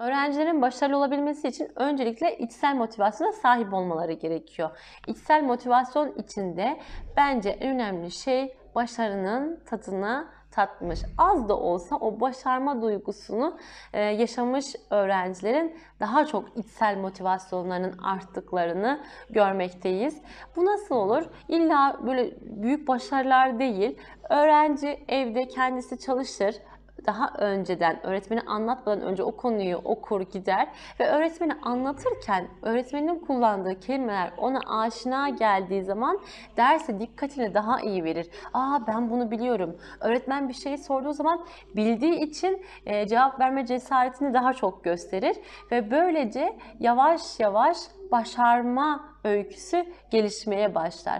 Öğrencilerin başarılı olabilmesi için öncelikle içsel motivasyona sahip olmaları gerekiyor. İçsel motivasyon içinde bence en önemli şey başarının tadına tatmış. Az da olsa o başarma duygusunu e, yaşamış öğrencilerin daha çok içsel motivasyonlarının arttıklarını görmekteyiz. Bu nasıl olur? İlla böyle büyük başarılar değil. Öğrenci evde kendisi çalışır daha önceden öğretmeni anlatmadan önce o konuyu okur gider ve öğretmeni anlatırken öğretmenin kullandığı kelimeler ona aşina geldiği zaman derse dikkatini daha iyi verir. Aa ben bunu biliyorum. Öğretmen bir şey sorduğu zaman bildiği için e, cevap verme cesaretini daha çok gösterir ve böylece yavaş yavaş başarma öyküsü gelişmeye başlar.